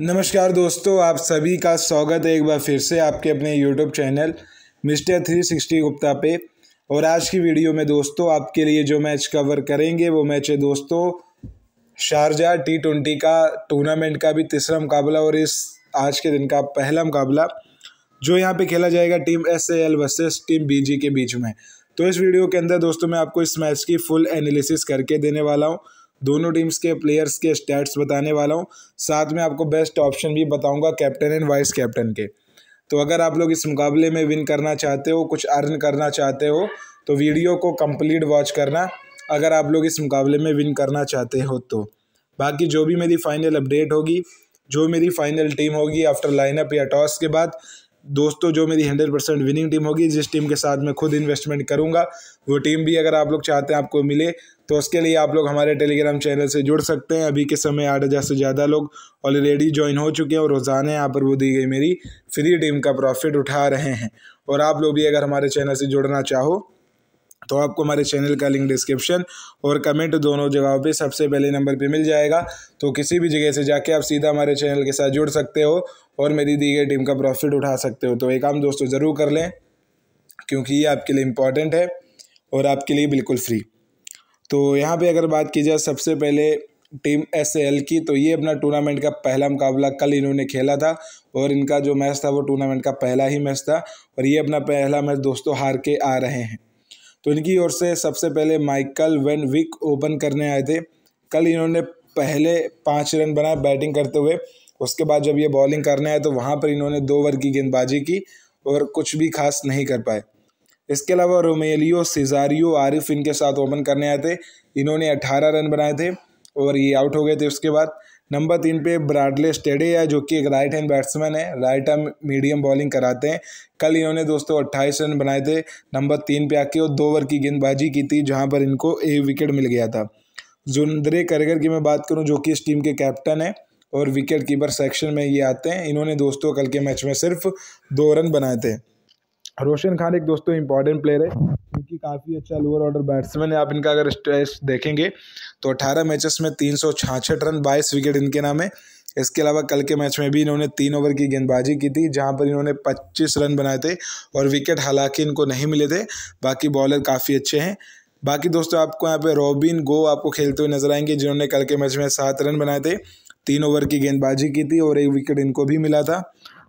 नमस्कार दोस्तों आप सभी का स्वागत है एक बार फिर से आपके अपने YouTube channel mister three sixty Gupta पे और आज की वीडियो में दोस्तों आपके लिए जो मैच कवर करेंगे वो मैच है दोस्तों शारजा टी ट्वेंटी का टूर्नामेंट का भी तीसरा मुकाबला और इस आज के दिन का पहला मुकाबला जो यहाँ पे खेला जाएगा team S A L versus team B G के बीच में तो इस वीडियो के अंदर दोस्तों मैं आपको इस मैच की फुल एनालिसिस करके देने वाला हूँ दोनों टीम्स के प्लेयर्स के स्टैट्स बताने वाला हूँ साथ में आपको बेस्ट ऑप्शन भी बताऊँगा कैप्टन एंड वाइस कैप्टन के तो अगर आप लोग इस मुकाबले में विन करना चाहते हो कुछ अर्न करना चाहते हो तो वीडियो को कम्प्लीट वॉच करना अगर आप लोग इस मुकाबले में विन करना चाहते हो तो बाकी जो भी मेरी फ़ाइनल अपडेट होगी जो मेरी फ़ाइनल टीम होगी आफ्टर लाइनअप या टॉस के बाद दोस्तों जो मेरी हंड्रेड परसेंट विनिंग टीम होगी जिस टीम के साथ मैं खुद इन्वेस्टमेंट करूँगा वो टीम भी अगर आप लोग चाहते हैं आपको मिले तो उसके लिए आप लोग हमारे टेलीग्राम चैनल से जुड़ सकते हैं अभी के समय आठ हज़ार से ज़्यादा लोग ऑलरेडी ज्वाइन हो चुके हैं और रोज़ाना यहाँ पर वो दी गई मेरी फ्री टीम का प्रॉफिट उठा रहे हैं और आप लोग भी अगर हमारे चैनल से जुड़ना चाहो तो आपको हमारे चैनल का लिंक डिस्क्रिप्शन और कमेंट दोनों जगहों पे सबसे पहले नंबर पे मिल जाएगा तो किसी भी जगह से जाके आप सीधा हमारे चैनल के साथ जुड़ सकते हो और मेरी दी गई टीम का प्रॉफिट उठा सकते हो तो ये काम दोस्तों ज़रूर कर लें क्योंकि ये आपके लिए इम्पॉर्टेंट है और आपके लिए बिल्कुल फ्री तो यहाँ पे अगर बात की जाए सबसे पहले टीम एस एल की तो ये अपना टूर्नामेंट का पहला मुकाबला कल इन्होंने खेला था और इनका जो मैच था वो टूर्नामेंट का पहला ही मैच था और ये अपना पहला मैच दोस्तों हार के आ रहे हैं तो इनकी ओर से सबसे पहले माइकल वेन विक ओपन करने आए थे कल इन्होंने पहले पाँच रन बनाए बैटिंग करते हुए उसके बाद जब ये बॉलिंग करने आए तो वहाँ पर इन्होंने दो ओवर की गेंदबाजी की और कुछ भी खास नहीं कर पाए इसके अलावा रोमेलियो सिजारियो आरिफ इनके साथ ओपन करने आए थे इन्होंने अट्ठारह रन बनाए थे और ये आउट हो गए थे उसके बाद नंबर तीन पे ब्राडले स्टेडिया जो कि एक राइट हैंड बैट्समैन है राइट आर्म मीडियम बॉलिंग कराते हैं कल इन्होंने दोस्तों अट्ठाईस रन बनाए थे नंबर तीन पे आके और दो ओवर की गेंदबाजी की थी जहां पर इनको एक विकेट मिल गया था जुंदरे करगर की मैं बात करूं जो कि इस टीम के कैप्टन हैं और विकेट कीपर सेक्शन में ये आते हैं इन्होंने दोस्तों कल के मैच में सिर्फ दो रन बनाए थे रोशन खान एक दोस्तों इंपॉर्टेंट प्लेयर है क्योंकि काफ़ी अच्छा लोअर ऑर्डर बैट्समैन है आप इनका अगर स्ट्रेस देखेंगे तो अठारह मैचेस में तीन सौ छाछठ रन बाईस विकेट इनके नाम है इसके अलावा कल के मैच में भी इन्होंने तीन ओवर की गेंदबाजी की थी जहां पर इन्होंने 25 रन बनाए थे और विकेट हालांकि इनको नहीं मिले थे बाकी बॉलर काफ़ी अच्छे हैं बाकी दोस्तों आपको यहाँ पे रॉबिन गो आपको खेलते हुए नजर आएंगे जिन्होंने कल के मैच में सात रन बनाए थे तीन ओवर की गेंदबाजी की थी और एक विकेट इनको भी मिला था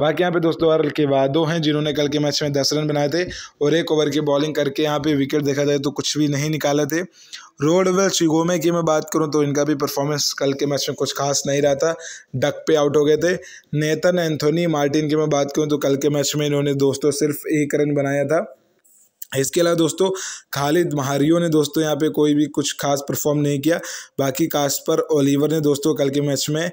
बाकी यहाँ पे दोस्तों आर के वादो हैं जिन्होंने कल के मैच में दस रन बनाए थे और एक ओवर की बॉलिंग करके यहाँ पे विकेट देखा जाए तो कुछ भी नहीं निकाले थे रोडवेल शिगोमे की मैं बात करूँ तो इनका भी परफॉर्मेंस कल के मैच में कुछ खास नहीं रहा था डक पे आउट हो गए थे नेतन एंथोनी मार्टिन की मैं बात करूँ तो कल के मैच में इन्होंने दोस्तों सिर्फ एक रन बनाया था इसके अलावा दोस्तों खालिद महारियो ने दोस्तों यहाँ पे कोई भी कुछ खास परफॉर्म नहीं किया बाकी कास्पर ओलिवर ने दोस्तों कल के मैच में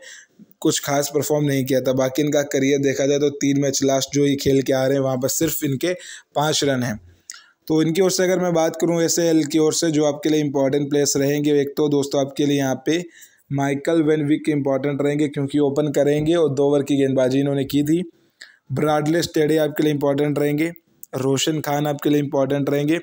कुछ खास परफॉर्म नहीं किया था बाकी इनका करियर देखा जाए तो तीन मैच लास्ट जो ये खेल के आ रहे हैं वहाँ पर सिर्फ इनके पाँच रन हैं तो इनकी ओर से अगर मैं बात करूँ एस एल की ओर से जो आपके लिए इंपॉर्टेंट प्लेयर्स रहेंगे एक तो दोस्तों आपके लिए यहाँ पे माइकल वेनविक इंपॉर्टेंट रहेंगे क्योंकि ओपन करेंगे और दो ओवर की गेंदबाजी इन्होंने की थी ब्राडले स्टेडे आपके लिए इंपॉर्टेंट रहेंगे रोशन खान आपके लिए इंपॉर्टेंट रहेंगे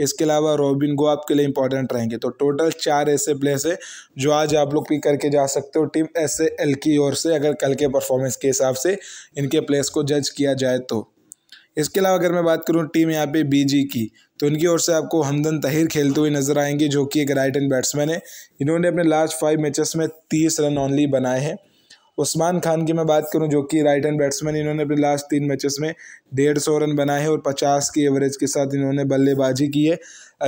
इसके अलावा रोबिन गो आपके लिए इंपॉर्टेंट रहेंगे तो टोटल चार ऐसे प्लेस है जो आज आप लोग पिक करके जा सकते हो टीम एस एल की ओर से अगर कल के परफॉर्मेंस के हिसाब से इनके प्लेस को जज किया जाए तो इसके अलावा अगर मैं बात करूँ टीम यहाँ पे बीजी की तो इनकी ओर से आपको हमदन तहिर खेलते हुए नजर आएंगे जो कि एक राइट एंड बैट्समैन है इन्होंने अपने लास्ट फाइव मैचेस में तीस रन ऑनली बनाए हैं उस्मान खान की मैं बात करूं जो कि राइट हैंड बैट्समैन इन्होंने अपने लास्ट तीन मैचेस में डेढ़ सौ रन बनाए हैं और पचास की एवरेज के साथ इन्होंने बल्लेबाजी की है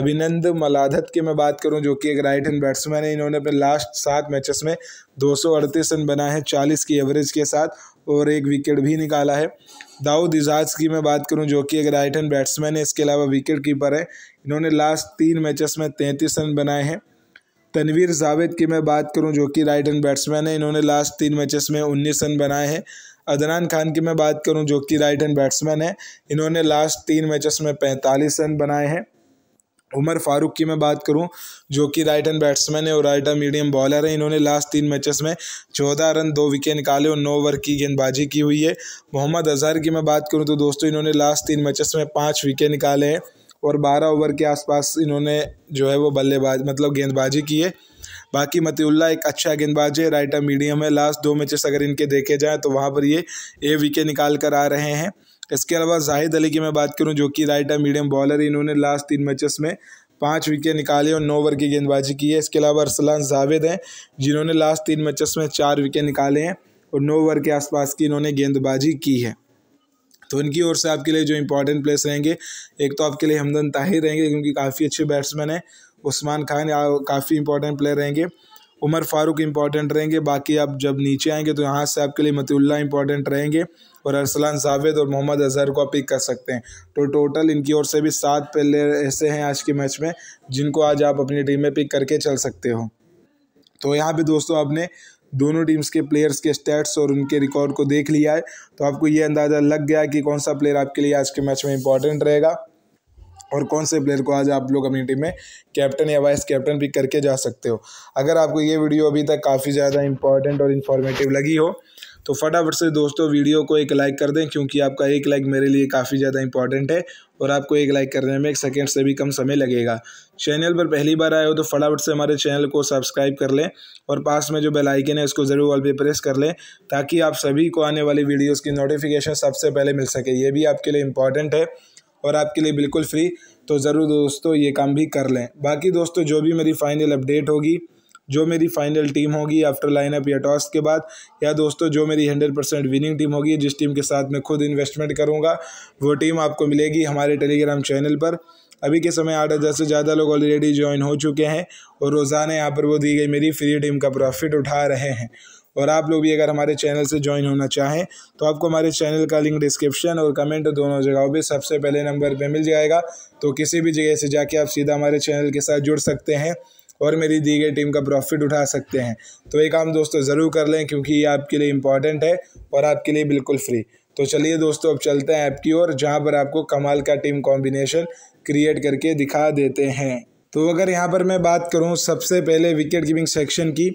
अभिनंद मलाधत की मैं बात करूं जो कि एक राइट हैंड बैट्समैन है इन्होंने अपने लास्ट सात मैचेस में दो रन बनाए हैं चालीस की एवरेज के साथ और एक विकेट भी निकाला है दाऊद इजाज की मैं बात करूं जो कि एक राइट हैंड बैट्समैन है इसके अलावा विकेट कीपर है इन्होंने लास्ट तीन मैचेस में तैंतीस रन बनाए हैं तनवीर जावेद की मैं बात करूं जो कि राइट हैंड बैट्समैन है इन्होंने लास्ट तीन मैचेस में उन्नीस रन बनाए हैं अदनान खान की मैं बात करूं जो कि राइट हैंड बैट्समैन है इन्होंने लास्ट तीन मैचेस में पैंतालीस रन बनाए हैं उमर फारूक की मैं बात करूं जो कि राइट हैंड बैट्समैन है और राइट हैंड मीडियम बॉलर है इन्होंने लास्ट तीन मैचेस में चौदह रन दो विकेट निकाले और नौ ओवर की गेंदबाजी की हुई है मोहम्मद अजहर की मैं बात करूं तो दोस्तों इन्होंने लास्ट तीन मैचेस में पाँच विकेट निकाले हैं और बारह ओवर के आसपास इन्होंने जो है वो बल्लेबाज मतलब गेंदबाजी की है बाकी मतीउल्ला एक अच्छा गेंदबाज है राइट आर्म मीडियम है लास्ट दो मैचेस अगर इनके देखे जाएँ तो वहाँ पर ये ए विकेट निकाल कर आ रहे हैं इसके अलावा जाहिद अली की मैं बात करूँ जो कि राइट आर्म मीडियम बॉलर है इन्होंने लास्ट तीन मैचेस में पाँच विकेट निकाले और नौ ओवर की गेंदबाजी की है इसके अलावा अरसलान जावेद हैं जिन्होंने लास्ट तीन मैचेस में चार विकेट निकाले हैं और नौ ओवर के आसपास की इन्होंने गेंदबाजी की है तो उनकी ओर से आपके लिए जो इंपॉर्टेंट प्लेस रहेंगे एक तो आपके लिए हमदन ताहिर रहेंगे क्योंकि काफ़ी अच्छे बैट्समैन हैं उस्मान खान काफ़ी इंपॉर्टेंट प्लेयर रहेंगे उमर फारूक इंपॉर्टेंट रहेंगे बाकी आप जब नीचे आएंगे तो यहाँ से आपके लिए मतुल्ला इंपॉर्टेंट रहेंगे और अरसलान जावेद और मोहम्मद अजहर को आप पिक कर सकते हैं तो टोटल इनकी ओर से भी सात प्लेयर ऐसे हैं आज के मैच में जिनको आज आप अपनी टीम में पिक करके चल सकते हो तो यहाँ पे दोस्तों आपने दोनों टीम्स के प्लेयर्स के स्टैट्स और उनके रिकॉर्ड को देख लिया है तो आपको ये अंदाज़ा लग गया कि कौन सा प्लेयर आपके लिए आज के मैच में इंपॉर्टेंट रहेगा और कौन से प्लेयर को आज आप लोग अपनी टीम में कैप्टन या वाइस कैप्टन भी करके जा सकते हो अगर आपको ये वीडियो अभी तक काफ़ी ज़्यादा इंपॉर्टेंट और इन्फॉर्मेटिव लगी हो तो फटाफट से दोस्तों वीडियो को एक लाइक कर दें क्योंकि आपका एक लाइक मेरे लिए काफ़ी ज़्यादा इंपॉर्टेंट है और आपको एक लाइक करने में एक सेकेंड से भी कम समय लगेगा चैनल पर पहली बार आए हो तो फटाफट से हमारे चैनल को सब्सक्राइब कर लें और पास में जो बेल आइकन है उसको ज़रूर ऑल पे प्रेस कर लें ताकि आप सभी को आने वाली वीडियोस की नोटिफिकेशन सबसे पहले मिल सके ये भी आपके लिए इम्पॉर्टेंट है और आपके लिए बिल्कुल फ्री तो ज़रूर दोस्तों ये काम भी कर लें बाकी दोस्तों जो भी मेरी फाइनल अपडेट होगी जो मेरी फाइनल टीम होगी आफ्टर लाइनअप या टॉस के बाद या दोस्तों जो मेरी हंड्रेड परसेंट विनिंग टीम होगी जिस टीम के साथ मैं खुद इन्वेस्टमेंट करूँगा वो टीम आपको मिलेगी हमारे टेलीग्राम चैनल पर अभी के समय आठ हज़ार से ज़्यादा लोग ऑलरेडी ज्वाइन हो चुके हैं और रोज़ाना यहाँ पर वो दी गई मेरी फ्री टीम का प्रॉफिट उठा रहे हैं और आप लोग भी अगर हमारे चैनल से ज्वाइन होना चाहें तो आपको हमारे चैनल का लिंक डिस्क्रिप्शन और कमेंट दोनों जगहों पे सबसे पहले नंबर पे मिल जाएगा तो किसी भी जगह से जाके आप सीधा हमारे चैनल के साथ जुड़ सकते हैं और मेरी दी गई टीम का प्रॉफिट उठा सकते हैं तो ये काम दोस्तों ज़रूर कर लें क्योंकि ये आपके लिए इंपॉर्टेंट है और आपके लिए बिल्कुल फ्री तो चलिए दोस्तों अब चलते हैं ऐप की ओर जहाँ पर आपको कमाल का टीम कॉम्बिनेशन क्रिएट करके दिखा देते हैं तो अगर यहाँ पर मैं बात करूँ सबसे पहले विकेट कीपिंग सेक्शन की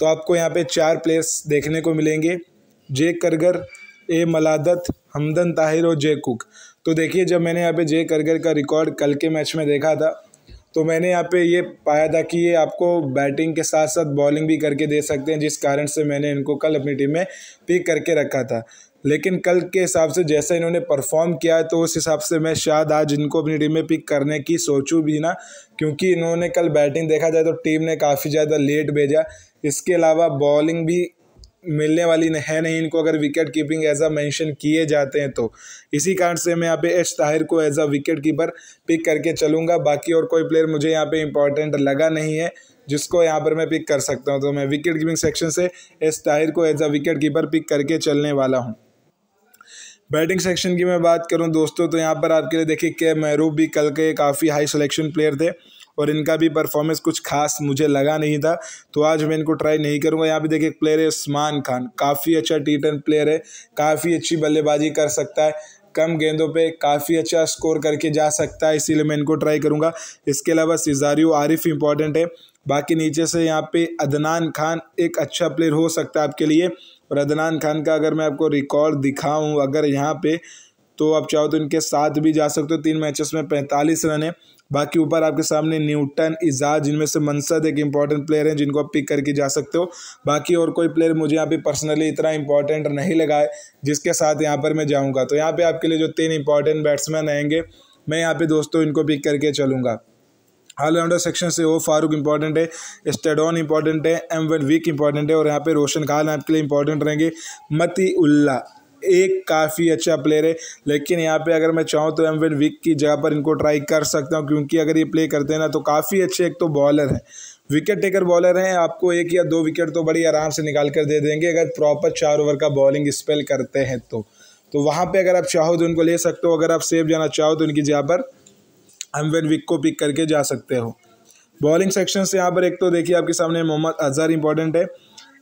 तो आपको यहाँ पे चार प्लेयर्स देखने को मिलेंगे जे करगर ए मलादत हमदन ताहिर और जे कुक तो देखिए जब मैंने यहाँ पे जे करगर का रिकॉर्ड कल के मैच में देखा था तो मैंने यहाँ पे ये पाया था कि ये आपको बैटिंग के साथ साथ बॉलिंग भी करके दे सकते हैं जिस कारण से मैंने इनको कल अपनी टीम में पिक करके रखा था लेकिन कल के हिसाब से जैसा इन्होंने परफॉर्म किया तो उस हिसाब से मैं शायद आज इनको अपनी टीम में पिक करने की सोचूं भी ना क्योंकि इन्होंने कल बैटिंग देखा जाए तो टीम ने काफ़ी ज़्यादा लेट भेजा इसके अलावा बॉलिंग भी मिलने वाली है नहीं इनको अगर wicket keeping as a mention किए जाते हैं तो इसी कारण से मैं यहाँ पे एच ताहिर को as a wicket keeper pick करके चलूँगा बाकी और कोई प्लेयर मुझे यहाँ पे इंपॉर्टेंट लगा नहीं है जिसको यहाँ पर मैं पिक कर सकता हूँ तो मैं विकेट कीपिंग सेक्शन से एस ताहिर को as a wicket keeper pick करके चलने वाला हूँ बैटिंग सेक्शन की मैं बात करूँ दोस्तों तो यहाँ पर आपके लिए देखिए के महरूब भी कल के काफ़ी हाई सिलेक्शन प्लेयर थे और इनका भी परफॉर्मेंस कुछ खास मुझे लगा नहीं था तो आज मैं इनको ट्राई नहीं करूँगा यहाँ पर देखिए प्लेयर है उस्मान खान काफ़ी अच्छा टी टेन प्लेयर है काफ़ी अच्छी बल्लेबाजी कर सकता है कम गेंदों पे काफ़ी अच्छा स्कोर करके जा सकता है इसीलिए मैं इनको ट्राई करूँगा इसके अलावा सिजारियो आरिफ इंपॉर्टेंट है बाकी नीचे से यहाँ पे अदनान खान एक अच्छा प्लेयर हो सकता है आपके लिए और अदनान खान का अगर मैं आपको रिकॉर्ड दिखाऊँ अगर यहाँ पे तो आप चाहो तो इनके साथ भी जा सकते हो तीन मैचेस में पैंतालीस रन है बाकी ऊपर आपके सामने न्यूटन इजाज जिनमें से मनसद एक इंपॉर्टेंट प्लेयर हैं जिनको आप पिक करके जा सकते हो बाकी और कोई प्लेयर मुझे यहाँ पे पर्सनली इतना इंपॉर्टेंट नहीं लगा है जिसके साथ यहाँ पर मैं जाऊँगा तो यहाँ पे आपके लिए जो तीन इंपॉर्टेंट बैट्समैन आएंगे मैं यहाँ पे दोस्तों इनको पिक करके चलूँगा ऑलराउंडर सेक्शन से वो फारूक इंपॉर्टेंट है स्टेडॉन इंपॉर्टेंट है एम वन वीक इंपॉर्टेंट है और यहाँ पे रोशन खान आपके लिए इंपॉर्टेंट रहेंगे मती उल्ला एक काफ़ी अच्छा प्लेयर है लेकिन यहाँ पे अगर मैं चाहूँ तो एमविन विक की जगह पर इनको ट्राई कर सकता हूँ क्योंकि अगर ये प्ले करते हैं ना तो काफ़ी अच्छे एक तो बॉलर हैं विकेट टेकर बॉलर हैं आपको एक या दो विकेट तो बड़ी आराम से निकाल कर दे देंगे अगर प्रॉपर चार ओवर का बॉलिंग स्पेल करते हैं तो तो वहाँ पे अगर आप चाहो तो उनको ले सकते हो अगर आप सेफ जाना चाहो तो इनकी जगह पर एमवेन विक को पिक करके जा सकते हो बॉलिंग सेक्शन से यहाँ पर एक तो देखिए आपके सामने मोहम्मद अजहर इंपॉर्टेंट है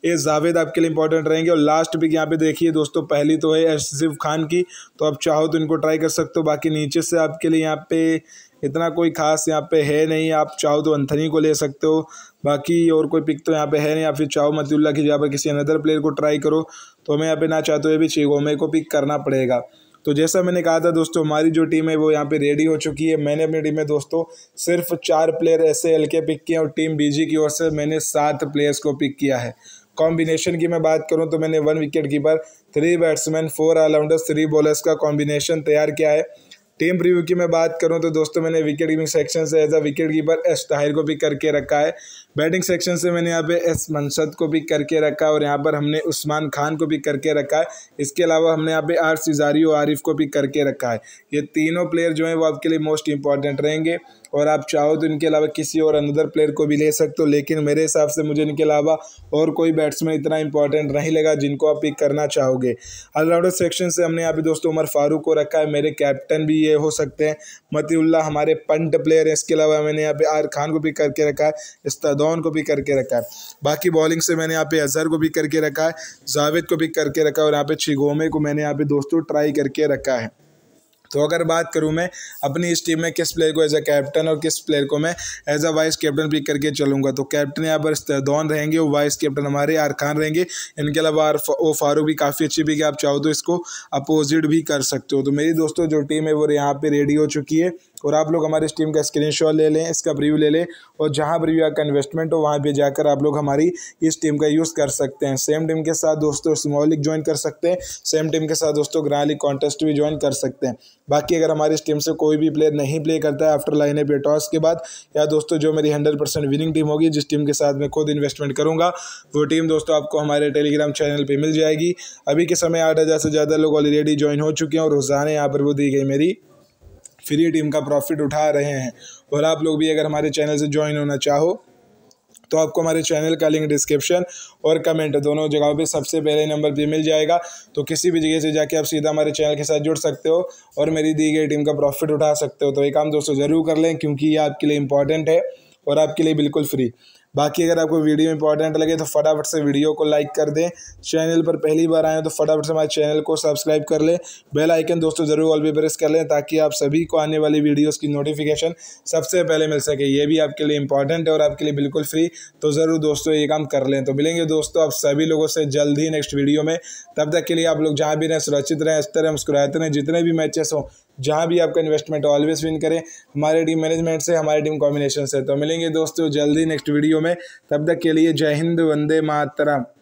ये जावेद आपके लिए इंपॉर्टेंट रहेंगे और लास्ट पिक यहाँ पे देखिए दोस्तों पहली तो है अशिफ खान की तो आप चाहो तो इनको ट्राई कर सकते हो बाकी नीचे से आपके लिए यहाँ पे इतना कोई खास यहाँ पे है नहीं आप चाहो तो अंथनी को ले सकते हो बाकी और कोई पिक तो यहाँ पे है नहीं आप फिर चाहो मतुल्ला की जहाँ पर किसी अनदर प्लेयर को ट्राई करो तो हमें यहाँ पे ना चाहते हुए भी चीगोमे को पिक करना पड़ेगा तो जैसा मैंने कहा था दोस्तों हमारी जो टीम है वो यहाँ पे रेडी हो चुकी है मैंने अपनी टीम में दोस्तों सिर्फ चार प्लेयर ऐसे एल के पिक किए और टीम बीजी की ओर से मैंने सात प्लेयर्स को पिक किया है कॉम्बिनेशन की मैं बात करूं तो मैंने one wicket keeper three batsman four allrounders three bowlers का कॉम्बिनेशन तैयार किया है टीम प्रीव्यू की मैं बात करूं तो दोस्तों मैंने विकेट कीपिंग सेक्शन से as a wicket keeper S Tahir को भी करके रखा है बैटिंग सेक्शन से मैंने यहाँ पे एस मनसद को भी करके रखा है और यहाँ पर हमने उस्मान खान को भी करके रखा है इसके अलावा हमने यहाँ पे आर सिजारी और आरिफ को भी करके रखा है ये तीनों प्लेयर जो हैं वो आपके लिए मोस्ट इंपॉर्टेंट रहेंगे और आप चाहो तो इनके अलावा किसी और अनदर प्लेयर को भी ले सकते हो लेकिन मेरे हिसाब से मुझे इनके अलावा और कोई बैट्समैन इतना इंपॉर्टेंट नहीं लगा जिनको आप पिक करना चाहोगे ऑलराउंडर सेक्शन से हमने यहाँ पे दोस्तों उमर फारूक को रखा है मेरे कैप्टन भी ये हो सकते हैं मतीउल्ला हमारे पंट प्लेयर हैं इसके अलावा मैंने यहाँ पे आर खान को पिक करके रखा है इस्तादौन को पिक करके रखा है बाकी बॉलिंग से मैंने यहाँ पे अजहर को पिक करके रखा है जावेद को पिक करके रखा है और यहाँ पे छिगोमे को मैंने यहाँ पे दोस्तों ट्राई करके रखा है तो अगर बात करूँ मैं अपनी इस टीम में किस प्लेयर को एज अ कैप्टन और किस प्लेयर को मैं as a vice captain pick करके चलूँगा तो कैप्टन यहाँ पर दौन रहेंगे और वाइस कैप्टन हमारे आर खान रहेंगे इनके अलावा ओ फारूक भी काफ़ी अच्छी पिक है आप चाहो तो इसको अपोजिट भी कर सकते हो तो मेरी दोस्तों जो टीम है वो यहाँ पर रेडी हो चुकी है और आप लोग हमारे स्टीम का स्क्रीनशॉट ले लें इसका रिव्यू ले लें और जहाँ पर भी आपका इन्वेस्टमेंट हो वहाँ पर जाकर आप लोग हमारी इस टीम का यूज़ कर सकते हैं सेम टीम के साथ दोस्तों स्मॉलिक ज्वाइन कर सकते हैं सेम टीम के साथ दोस्तों ग्रहाली कॉन्टेस्ट भी ज्वाइन कर सकते हैं बाकी अगर हमारी इस टीम से कोई भी प्लेयर नहीं प्ले करता है आफ्टर लाइन पे टॉस के बाद या दोस्तों जो मेरी हंड्रेड परसेंट विनिंग टीम होगी जिस टीम के साथ मैं खुद इन्वेस्टमेंट करूँगा वो टीम दोस्तों आपको हमारे टेलीग्राम चैनल पर मिल जाएगी अभी के समय आठ हज़ार से ज़्यादा लोग ऑलरेडी ज्वाइन हो चुके हैं और रोज़ाना यहाँ पर वो दी गई मेरी फ्री टीम का प्रॉफिट उठा रहे हैं और आप लोग भी अगर हमारे चैनल से ज्वाइन होना चाहो तो आपको हमारे चैनल का लिंक डिस्क्रिप्शन और कमेंट दोनों जगहों पे सबसे पहले नंबर पे मिल जाएगा तो किसी भी जगह से जाके आप सीधा हमारे चैनल के साथ जुड़ सकते हो और मेरी दी गई टीम का प्रॉफिट उठा सकते हो तो ये काम दोस्तों ज़रूर कर लें क्योंकि ये आपके लिए इंपॉर्टेंट है और आपके लिए बिल्कुल फ्री बाकी अगर आपको वीडियो इंपॉर्टेंट लगे तो फटाफट से वीडियो को लाइक कर दें चैनल पर पहली बार आए तो फटाफट से हमारे चैनल को सब्सक्राइब कर लें बेल आइकन दोस्तों ज़रूर ऑल भी प्रेस कर लें ताकि आप सभी को आने वाली वीडियोज़ की नोटिफिकेशन सबसे पहले मिल सके ये भी आपके लिए इंपॉर्टेंट है और आपके लिए बिल्कुल फ्री तो ज़रूर दोस्तों ये काम कर लें तो मिलेंगे दोस्तों आप सभी लोगों से जल्द ही नेक्स्ट वीडियो में तब तक के लिए आप लोग जहाँ भी रहें सुरक्षित रहें इस तरह मुस्कुराते रहें जितने भी मैचेस हों जहाँ भी आपका इन्वेस्टमेंट ऑलवेज विन करें हमारे टीम मैनेजमेंट से हमारे टीम कॉम्बिनेशन से तो मिलेंगे दोस्तों जल्दी नेक्स्ट वीडियो में तब तक के लिए जय हिंद वंदे मातरम